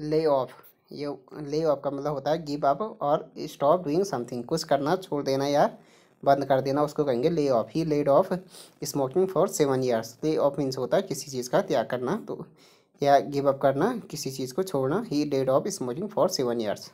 lay off ये lay off का मतलब होता है गिव अप और स्टॉप डूइंग समथिंग कुछ करना छोड़ देना या बंद कर देना उसको कहेंगे lay off he laid off smoking for seven years lay off means होता है किसी चीज़ का त्याग करना तो या गिव अप करना किसी चीज़ को छोड़ना he laid off smoking for seven years